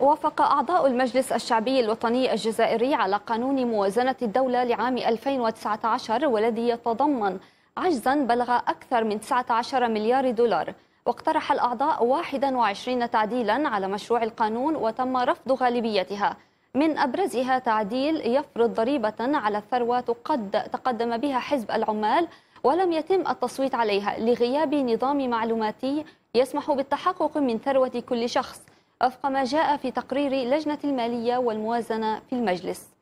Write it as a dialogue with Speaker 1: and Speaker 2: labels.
Speaker 1: وافق أعضاء المجلس الشعبي الوطني الجزائري على قانون موازنة الدولة لعام 2019 والذي يتضمن عجزا بلغ أكثر من 19 مليار دولار واقترح الأعضاء 21 تعديلا على مشروع القانون وتم رفض غالبيتها من أبرزها تعديل يفرض ضريبة على الثروة قد تقدم بها حزب العمال ولم يتم التصويت عليها لغياب نظام معلوماتي يسمح بالتحقق من ثروة كل شخص وفق ما جاء في تقرير لجنة المالية والموازنة في المجلس